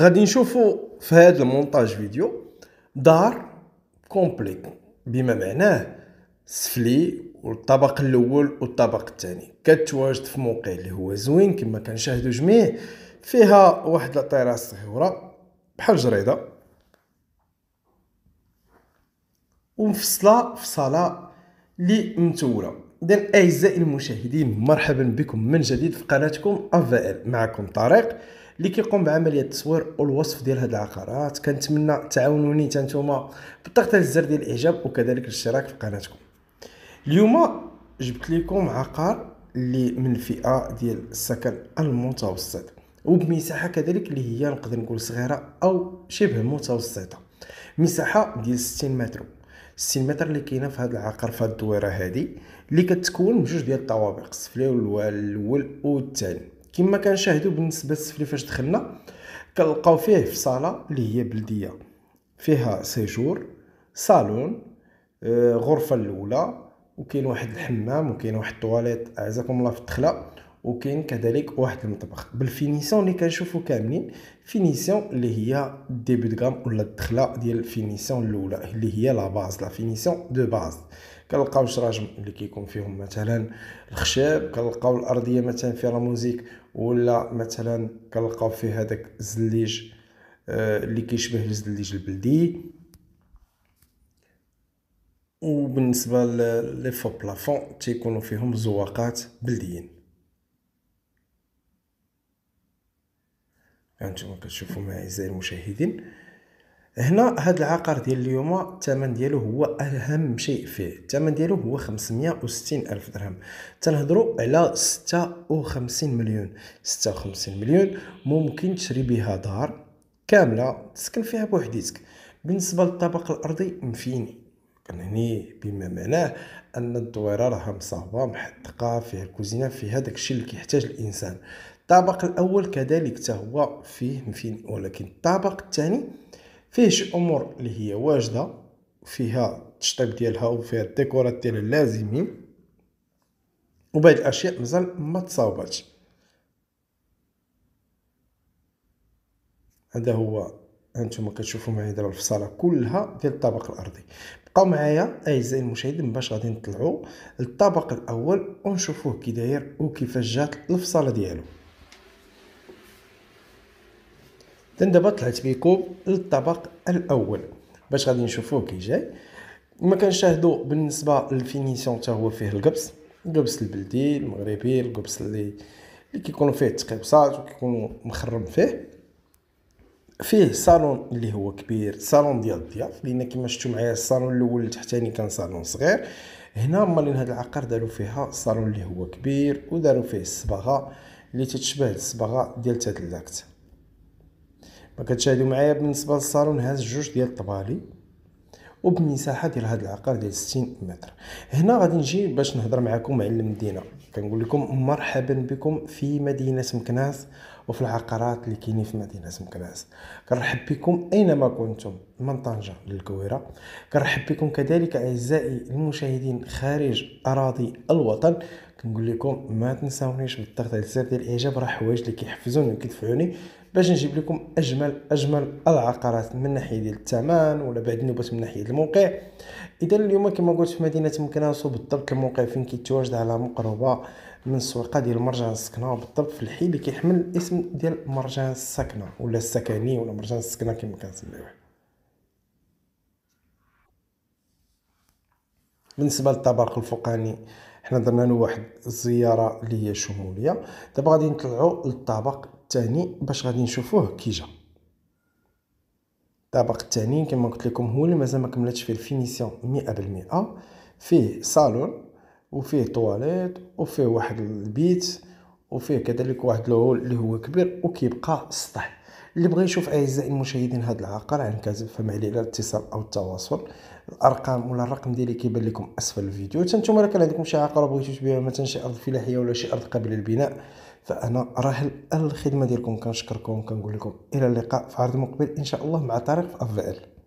غادي نشوفوا في هذا المونتاج فيديو دار كومبلي بما معناه سفلي والطبق الاول والطبق الثاني كتواجد في موقع اللي هو زوين كما كنشاهدوا جميع فيها واحد الطراس صغيره بحال جريده ومفصله في صاله اللي متوله اذا اعزائي المشاهدين مرحبا بكم من جديد في قناتكم افال معكم طارق اللي كيقوم بعمليه التصوير والوصف ديال هاد العقارات كنتمنى تعاونوني نتوما بالضغط على الزر ديال الاعجاب وكذلك الاشتراك في قناتكم اليوم جبت لكم عقار اللي من الفئه ديال السكن المتوسط وبمساحه كذلك اللي هي نقدر نقول صغيره او شبه متوسطه مساحه ديال 60 متر 60 متر اللي كاينه في هذا العقار في هذه الدويره هذه اللي كتكون من جوج ديال الطوابق السفلي والاول والثاني كما كنشاهدوا بالنسبه للسفلي فاش دخلنا كنلقاو فيه في صاله اللي هي بلديه فيها سيجور صالون آه، غرفه الاولى وكاين واحد الحمام وكاين واحد الطواليت اعزكم الله في الدخله وكاين كذلك واحد المطبخ بالفينيسيون اللي كنشوفو كاملين فينيسيون اللي هي ديبي دغام ولا الدخله ديال الفينيسيون الاولى اللي هي لا باز لا فينيسيون دو باز كنلقاو شراجم اللي كيكون فيهم مثلا الخشاب كنلقاو الارضيه مثلا فيها لا موزيك ولا مثلا كنلقاو فيه هذاك الزليج آه، اللي كيشبه الزليج البلدي وبالنسبه لي فو بلافون تيكونوا فيهم زواقات بلديين هانتوما كتشوفوا معايا اعزائي المشاهدين هنا هاد العقار ديال اليوم الثمن ديالو هو اهم شيء فيه الثمن ديالو هو 560 الف درهم تنهضروا على 56 مليون 56 مليون ممكن تشري بها دار كامله تسكن فيها بوحديتك بالنسبه للطبق الارضي مفيني كنهني بما معناه ان الدويره راها مصاوبه محدقه فيها الكوزينه فيها داكشي اللي كيحتاج الانسان الطابق الأول كذلك هو فيه مفين ولكن الطابق الثاني فيه شي أمور اللي هي واجدة فيها التشطيب ديالها وفيها الديكورات ديالها اللازمين وبعض الأشياء مازال ما تصاوباتش هذا هو هانتوما كتشوفوا معايا دابا الفصاله كلها ديال الطبق الارضي بقاو معايا اعزائي المشاهدين باش غادي نطلعوا للطابق الاول ونشوفوه كي داير وكيفاش جات الفصاله ديالو دابا طلعت بيكم للطبق الاول باش غادي نشوفوه كي جاي ما كنشاهدوا بالنسبه للفينيسيون حتى هو فيه القبس القبس البلدي المغربي القبس اللي اللي كيكونوا فيه التقبصات وكيكون مخرم فيه فيه صالون اللي هو كبير صالون ديال الضياف لان كما شفتوا معايا الصالون الاول تحتاني كان صالون صغير هنا مالين هاد العقار داروا فيها الصالون اللي هو كبير وداروا فيه الصباغه اللي تتشبه الصباغه ديال تاد اللاكت كتشاهدوا معايا بالنسبه للصالون هاز جوج ديال الطبالي وبمساحه ديال هذا العقار ديال 60 متر هنا غادي نجي باش نهضر معكم على المدينه كنقول لكم مرحبا بكم في مدينه مكناس وفي العقارات اللي كاينين في مدينه مكناس كنرحب بكم اينما كنتم من طنجه للكويره كنرحب بكم كذلك اعزائي المشاهدين خارج اراضي الوطن كنقول لكم ما تنساونيش بالضغط على زر ديال الاعجاب راه حوايج اللي كيحفزوني وكيدفعوني باش نجيب لكم اجمل اجمل العقارات من ناحيه ديال الثمن ولا بعد النوبات من ناحيه الموقع اذا اليوم كما قلت في مدينه مكناس بالضبط الموقع فين كيتواجد على مقربه من السويقه ديال مرجان السكنه بالضبط في الحي اللي كيحمل الاسم ديال مرجان السكنه ولا السكني ولا مرجان السكنه كما كنسميوه بالنسبه للطبق الفوقاني حنا درنا له واحد الزياره اللي هي شموليه دابا غادي نطلعوا للطبق الثاني باش غادي نشوفوه كي جا الطبق الثاني كما قلت لكم هو اللي مازال ما كملتش فيه الفينيسيون 100% فيه صالون وفيه طواليت وفيه واحد البيت وفيه كذلك واحد الهول اللي هو كبير وكيبقى سطح اللي بغى يشوف اعزائي المشاهدين هذا العقار عن كازا فما عليه الاتصال او التواصل الارقام ولا الرقم ديالي كيبان لكم اسفل الفيديو حتى نتوما كان عندكم شي عقار بغيتو تبيعوا مثلا شي ارض فلاحيه ولا شي ارض قابله للبناء فانا راه الخدمه ديالكم كنشكركم كنقول لكم الى اللقاء في عرض مقبل ان شاء الله مع طارق في افضل